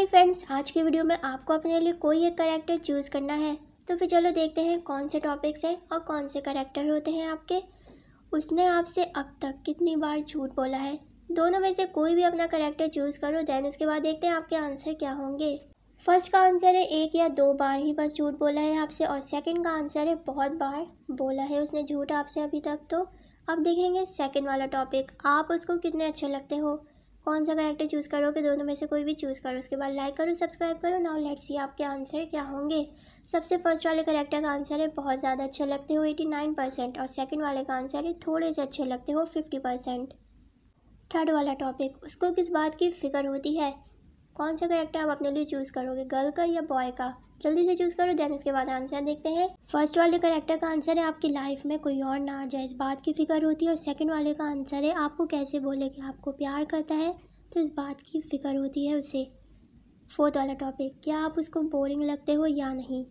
हे friends आज की video में आपको अपने लिए कोई एक करेक्टर चूज़ करना है तो फिर चलो देखते हैं कौन से टॉपिक्स हैं और कौन से करेक्टर होते हैं आपके उसने आपसे अब तक कितनी बार झूठ बोला है दोनों में से कोई भी अपना करेक्टर चूज़ करो देन उसके बाद देखते हैं आपके आंसर क्या होंगे फर्स्ट का आंसर है एक या दो बार ही बस झूठ बोला है आपसे और सेकंड का आंसर है बहुत बार बोला है उसने झूठ आपसे अभी तक तो अब देखेंगे सेकंड वाला टॉपिक आप उसको कितने अच्छे लगते हो कौन सा करेक्टर चूज़ करोगे दोनों में से कोई भी चूज़ करो उसके बाद लाइक करो सब्सक्राइब करो नाउ लेट्स सी आपके आंसर क्या होंगे सबसे फर्स्ट वाले करेक्टर का आंसर है बहुत ज़्यादा अच्छे लगते हो एटी नाइन परसेंट और सेकंड वाले का आंसर है थोड़े से अच्छे लगते हो फिफ्टी परसेंट थर्ड वाला टॉपिक उसको किस बात की फ़िक्र होती है कौन सा करेक्टर आप अपने लिए चूज़ करोगे गर्ल का या बॉय का जल्दी से चूज़ करो देन उसके बाद आंसर देखते हैं फर्स्ट वाले करेक्टर का आंसर है आपकी लाइफ में कोई और ना आ जाए इस बात की फिक्र होती है और सेकेंड वाले का आंसर है आपको कैसे बोले कि आपको प्यार करता है तो इस बात की फिक्र होती है उसे फोर्थ वाला टॉपिक क्या आप उसको बोरिंग लगते हो या नहीं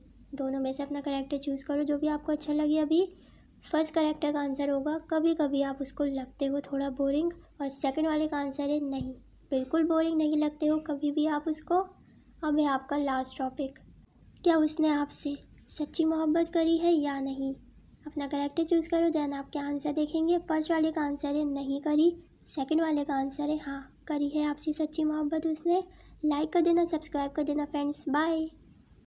दोनों में से अपना करेक्टर चूज़ करो जो भी आपको अच्छा लगे अभी फर्स्ट करेक्टर का आंसर होगा कभी कभी आप उसको लगते हो थोड़ा बोरिंग और सेकंड वाले का आंसर है नहीं बिल्कुल बोरिंग नहीं लगते हो कभी भी आप उसको अब है आपका लास्ट टॉपिक क्या उसने आपसे सच्ची मोहब्बत करी है या नहीं अपना करेक्टर चूज़ करो दैन आपके आंसर देखेंगे फर्स्ट वाले का आंसर है नहीं करी सेकंड वाले का आंसर है हाँ करी है आपसे सच्ची मोहब्बत उसने लाइक कर देना सब्सक्राइब कर देना फ्रेंड्स बाय